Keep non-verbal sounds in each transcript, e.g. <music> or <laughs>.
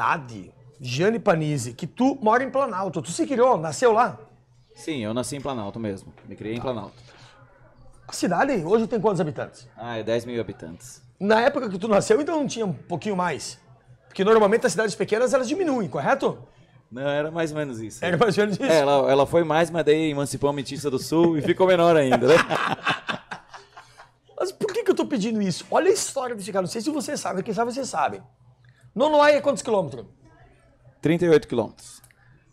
idade, Gianni Panizzi, que tu mora em Planalto. Tu se criou, nasceu lá? Sim, eu nasci em Planalto mesmo. Me criei tá. em Planalto. A cidade hoje tem quantos habitantes? Ah, é 10 mil habitantes. Na época que tu nasceu, então não tinha um pouquinho mais? Porque normalmente as cidades pequenas elas diminuem, correto? Não, era mais ou menos isso. Era mais ou menos isso. É, ela, ela foi mais, mas daí emancipou a Metista do Sul e ficou menor ainda, né? <laughs> mas por que, que eu tô pedindo isso? Olha a história desse cara. Não sei se você sabe, quem sabe você sabe. No A é quantos quilômetros? 38 quilômetros.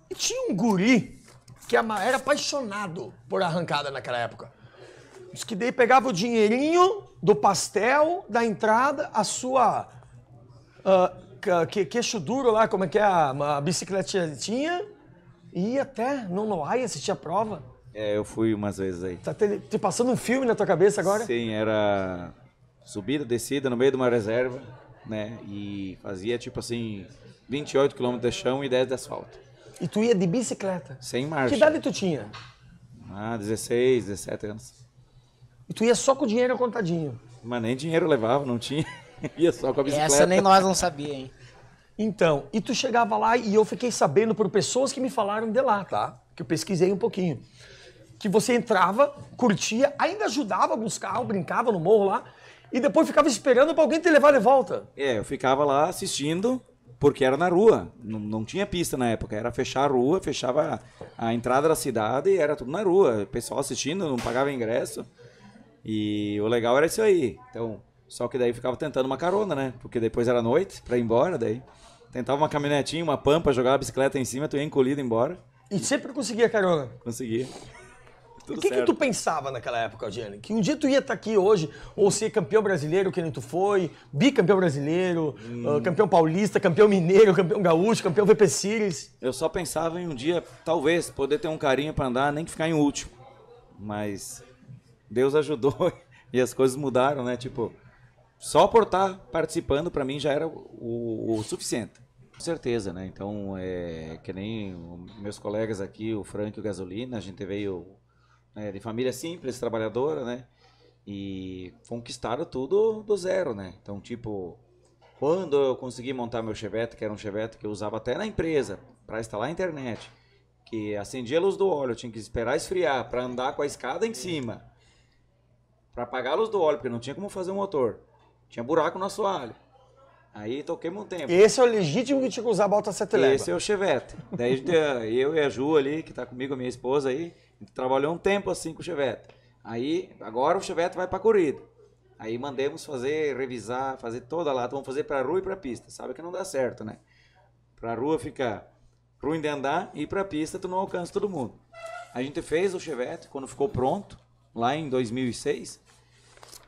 E tinha um guri que era apaixonado por arrancada naquela época. Diz que daí pegava o dinheirinho do pastel, da entrada, a sua uh, que, queixo duro lá, como é que é, a, a bicicletinha, e ia até no A e assistia a prova. É, eu fui umas vezes aí. Tá te, te passando um filme na tua cabeça agora? Sim, era subida, descida, no meio de uma reserva né? E fazia tipo assim, 28 km de chão e 10 de asfalto. E tu ia de bicicleta? Sem marcha. Que idade tu tinha? Ah, 16, 17 anos. E tu ia só com o dinheiro contadinho? Mas nem dinheiro levava, não tinha. <laughs> ia só com a bicicleta. Essa nem nós não sabia, hein? Então, e tu chegava lá e eu fiquei sabendo por pessoas que me falaram de lá, tá? Que eu pesquisei um pouquinho. Que você entrava, curtia, ainda ajudava a buscar, brincava no morro lá, e depois ficava esperando para alguém te levar de volta. É, eu ficava lá assistindo, porque era na rua, não, não tinha pista na época, era fechar a rua, fechava a, entrada da cidade e era tudo na rua, o pessoal assistindo, não pagava ingresso. E o legal era isso aí. Então, só que daí ficava tentando uma carona, né? Porque depois era noite para ir embora daí. Tentava uma caminhonetinha, uma pampa, jogava a bicicleta em cima, tu ia encolhido embora. E sempre conseguia carona. Conseguia. Tudo o que, que, tu pensava naquela época, Jenny? Que um dia tu ia estar tá aqui hoje, ou ser campeão brasileiro, que nem tu foi, bicampeão brasileiro, ah, hum. uh, campeão paulista, campeão mineiro, campeão gaúcho, campeão VP Series. Eu só pensava em um dia, talvez, poder ter um carinho para andar, nem que ficar em último. Mas Deus ajudou <laughs> e as coisas mudaram, né? Tipo, só por estar tá participando, para mim, já era o, o suficiente. Com certeza, né? Então, é, que nem meus colegas aqui, o Frank e o Gasolina, a gente veio né, de família simples, trabalhadora, né? E conquistaram tudo do zero, né? Então, tipo, quando eu consegui montar meu Chevette, que era um Chevette que eu usava até na empresa, para instalar a internet, que acendia a luz do óleo, eu tinha que esperar esfriar para andar com a escada em cima, para apagar a luz do óleo, porque não tinha como fazer um motor. Tinha buraco no assoalho. Aí toquei um tempo. Esse é o legítimo que tinha que usar a bota sete leva. Esse é o Chevette. Daí eh, eu e a Ju ali, que está comigo, a minha esposa aí, Trabalhou um tempo assim com o Chevette. Aí, agora o Chevette vai para corrida. Aí mandemos fazer, revisar, fazer toda a lata. Vamos fazer para rua e para pista. Sabe que não dá certo, né? Para rua fica ruim de andar e para pista tu não alcança todo mundo. A gente fez o Chevette quando ficou pronto, lá em 2006.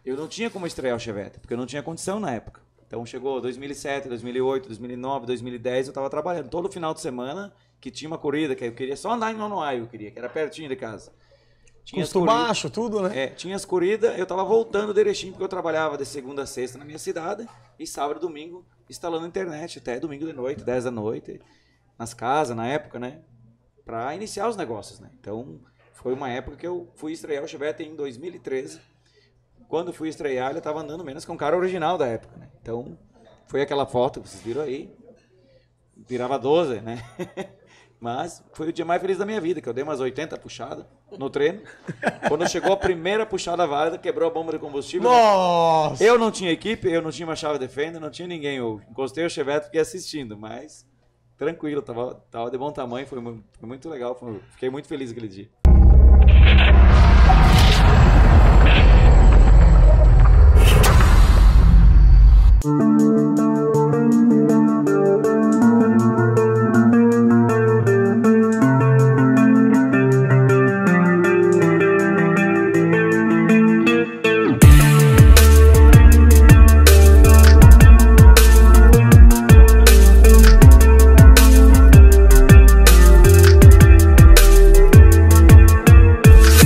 Eu não tinha como estrear o Chevette, porque eu não tinha condição na época. Então chegou 2007, 2008, 2009, 2010, eu estava trabalhando todo final de semana que tinha uma corrida, que eu queria só andar em Manoai, eu queria, que era pertinho de casa. Tinha Custo corrida, baixo, tudo, né? É, tinha as corridas, eu tava voltando do Erechim, porque eu trabalhava de segunda a sexta na minha cidade, e sábado e domingo instalando internet, até domingo de noite, 10 da noite, nas casas, na época, né? Pra iniciar os negócios, né? Então, foi uma época que eu fui estrear o Chevette em 2013. Quando fui estrear, ele tava andando menos que um cara original da época, né? Então, foi aquela foto que vocês viram aí. Virava 12, né? <laughs> Mas foi o dia mais feliz da minha vida, que eu dei umas 80 puxadas no treino. Quando chegou a primeira puxada válida, quebrou a bomba de combustível. Nossa! Eu não tinha equipe, eu não tinha uma chave de fenda, não tinha ninguém. Eu encostei o Chevette e fiquei assistindo, mas tranquilo, tava, tava de bom tamanho, foi muito, foi muito legal. Foi, fiquei muito feliz aquele dia.